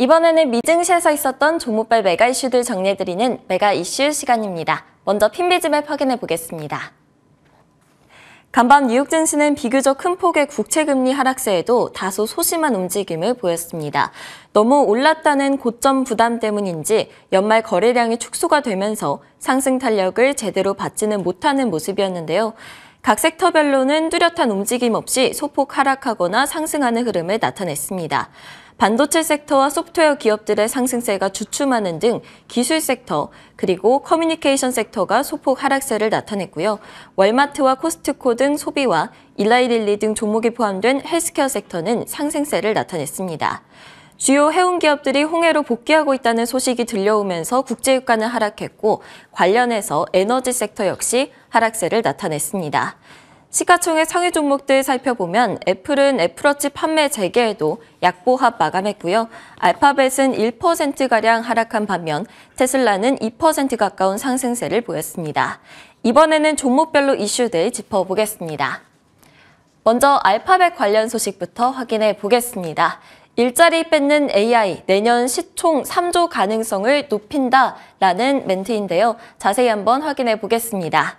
이번에는 미증시에서 있었던 종목별 메가 이슈들 정리해드리는 메가 이슈 시간입니다. 먼저 핀비즈맵 확인해 보겠습니다. 간밤 뉴욕 증시는 비교적 큰 폭의 국채 금리 하락세에도 다소 소심한 움직임을 보였습니다. 너무 올랐다는 고점 부담 때문인지 연말 거래량이 축소가 되면서 상승 탄력을 제대로 받지는 못하는 모습이었는데요. 각 섹터별로는 뚜렷한 움직임 없이 소폭 하락하거나 상승하는 흐름을 나타냈습니다. 반도체 섹터와 소프트웨어 기업들의 상승세가 주춤하는 등 기술 섹터 그리고 커뮤니케이션 섹터가 소폭 하락세를 나타냈고요. 월마트와 코스트코 등 소비와 일라이릴리 등 종목이 포함된 헬스케어 섹터는 상승세를 나타냈습니다. 주요 해운 기업들이 홍해로 복귀하고 있다는 소식이 들려오면서 국제유가는 하락했고 관련해서 에너지 섹터 역시 하락세를 나타냈습니다. 시가총액 상위 종목들 살펴보면 애플은 애플워치 판매 재개에도 약보합 마감했고요. 알파벳은 1%가량 하락한 반면 테슬라는 2% 가까운 상승세를 보였습니다. 이번에는 종목별로 이슈들 짚어보겠습니다. 먼저 알파벳 관련 소식부터 확인해 보겠습니다. 일자리 뺏는 AI, 내년 시총 3조 가능성을 높인다라는 멘트인데요. 자세히 한번 확인해 보겠습니다.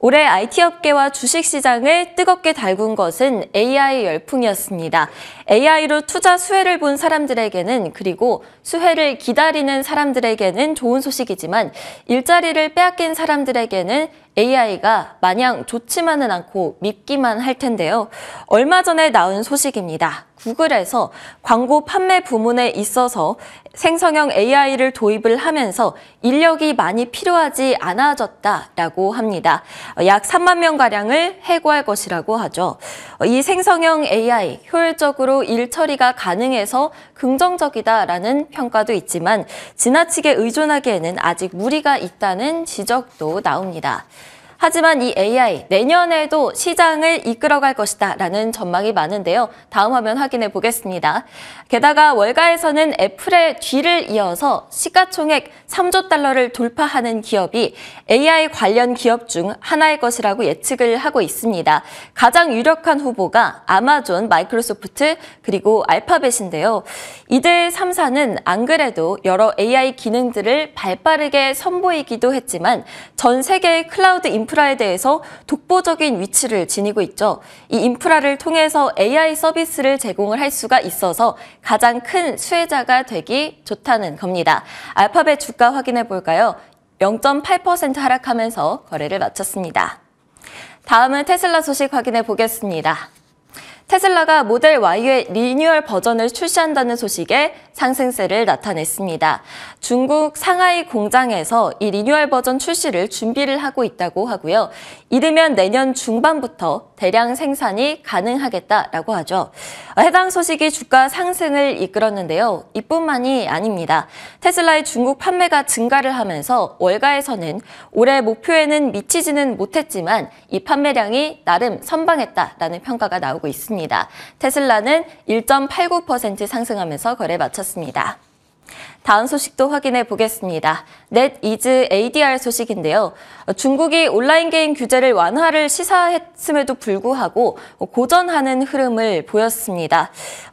올해 IT 업계와 주식 시장을 뜨겁게 달군 것은 AI 열풍이었습니다. AI로 투자 수혜를 본 사람들에게는 그리고 수혜를 기다리는 사람들에게는 좋은 소식이지만 일자리를 빼앗긴 사람들에게는 AI가 마냥 좋지만은 않고 밉기만할 텐데요. 얼마 전에 나온 소식입니다. 구글에서 광고 판매 부문에 있어서 생성형 AI를 도입을 하면서 인력이 많이 필요하지 않아졌다라고 합니다. 약 3만 명가량을 해고할 것이라고 하죠. 이 생성형 AI 효율적으로 일 처리가 가능해서 긍정적이다라는 평가도 있지만 지나치게 의존하기에는 아직 무리가 있다는 지적도 나옵니다. 하지만 이 AI 내년에도 시장을 이끌어갈 것이다 라는 전망이 많은데요. 다음 화면 확인해 보겠습니다. 게다가 월가에서는 애플의 뒤를 이어서 시가총액 3조 달러를 돌파하는 기업이 AI 관련 기업 중 하나일 것이라고 예측을 하고 있습니다. 가장 유력한 후보가 아마존, 마이크로소프트 그리고 알파벳인데요. 이들 3사는 안 그래도 여러 AI 기능들을 발빠르게 선보이기도 했지만 전 세계의 클라우드 인프라 인프라에 대해서 독보적인 위치를 지니고 있죠. 이 인프라를 통해서 AI 서비스를 제공을 할 수가 있어서 가장 큰 수혜자가 되기 좋다는 겁니다. 알파벳 주가 확인해 볼까요? 0.8% 하락하면서 거래를 마쳤습니다. 다음은 테슬라 소식 확인해 보겠습니다. 테슬라가 모델 Y의 리뉴얼 버전을 출시한다는 소식에 상승세를 나타냈습니다. 중국 상하이 공장에서 이 리뉴얼 버전 출시를 준비를 하고 있다고 하고요. 이르면 내년 중반부터 대량 생산이 가능하겠다라고 하죠. 해당 소식이 주가 상승을 이끌었는데요. 이뿐만이 아닙니다. 테슬라의 중국 판매가 증가를 하면서 월가에서는 올해 목표에는 미치지는 못했지만 이 판매량이 나름 선방했다라는 평가가 나오고 있습니다. 했습니다. 테슬라는 1.89% 상승하면서 거래 마쳤습니다. 다음 소식도 확인해 보겠습니다. 넷이즈 ADR 소식인데요. 중국이 온라인 게임 규제를 완화를 시사했음에도 불구하고 고전하는 흐름을 보였습니다.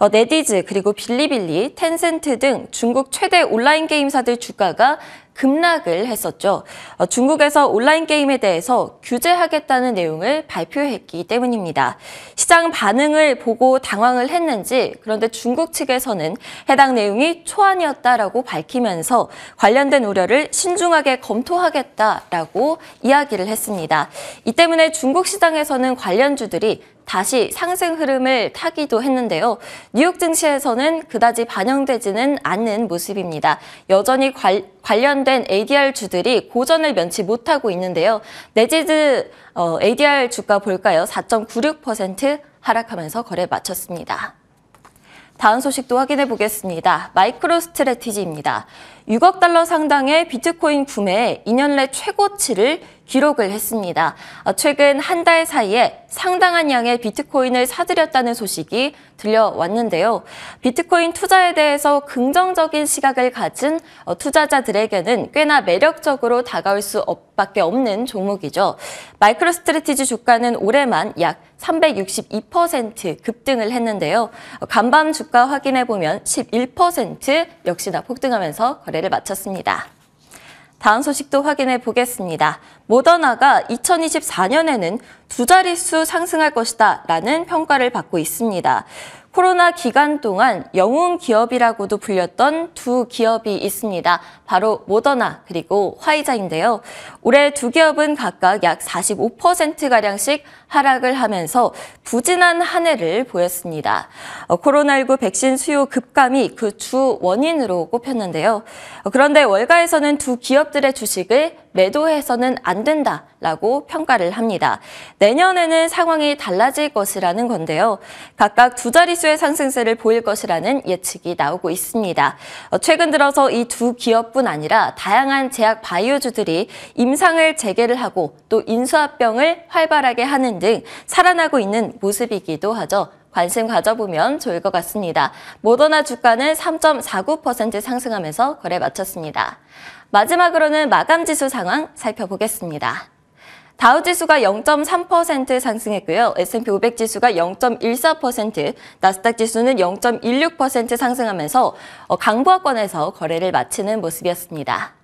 넷이즈 어, 그리고 빌리빌리, 텐센트 등 중국 최대 온라인 게임사들 주가가 급락을 했었죠. 어, 중국에서 온라인 게임에 대해서 규제하겠다는 내용을 발표했기 때문입니다. 시장 반응을 보고 당황을 했는지 그런데 중국 측에서는 해당 내용이 초안이었다라고 밝히면서 관련된 우려를 신중하게 검토하겠다라고 이야기를 했습니다. 이 때문에 중국 시장에서는 관련주들이 다시 상승 흐름을 타기도 했는데요. 뉴욕 증시에서는 그다지 반영되지는 않는 모습입니다. 여전히 관, 관련된 ADR 주들이 고전을 면치 못하고 있는데요. 내지드 어, ADR 주가 볼까요? 4.96% 하락하면서 거래 마쳤습니다. 다음 소식도 확인해 보겠습니다. 마이크로 스트레티지입니다. 6억 달러 상당의 비트코인 구매 2년 내 최고치를 기록을 했습니다. 어, 최근 한 달 사이에 상당한 양의 비트코인을 사들였다는 소식이 들려왔는데요. 비트코인 투자에 대해서 긍정적인 시각을 가진 어, 투자자들에게는 꽤나 매력적으로 다가올 수 밖에 없는 종목이죠. 마이크로스트레티지 주가는 올해만 약 362% 급등을 했는데요. 간밤 주가 확인해 보면 11% 역시나 폭등하면서 거래 거래를 마쳤습니다. 다음 소식도 확인해 보겠습니다. 모더나가 2024년에는 두 자릿수 상승할 것이다 라는 평가를 받고 있습니다. 코로나 기간 동안 영웅 기업이라고도 불렸던 두 기업이 있습니다. 바로 모더나 그리고 화이자인데요. 올해 두 기업은 각각 약 45%가량씩 하락을 하면서 부진한 한 해를 보였습니다. 어, 코로나19 백신 수요 급감이 그 주 원인으로 꼽혔는데요. 그런데 월가에서는 두 기업들의 주식을 매도해서는 안 된다라고 평가를 합니다. 내년에는 상황이 달라질 것이라는 건데요. 각각 두 자릿수의 상승세를 보일 것이라는 예측이 나오고 있습니다. 어, 최근 들어서 이 두 기업뿐 아니라 다양한 제약 바이오주들이 임상을 재개를 하고 또 인수합병을 활발하게 하는 등 살아나고 있는 모습이기도 하죠. 관심 가져보면 좋을 것 같습니다. 모더나 주가는 3.49% 상승하면서 거래 마쳤습니다. 마지막으로는 마감지수 상황 살펴보겠습니다. 다우지수가 0.3% 상승했고요. S&P 500지수가 0.14%, 나스닥지수는 0.16% 상승하면서 어, 강보합권에서 거래를 마치는 모습이었습니다.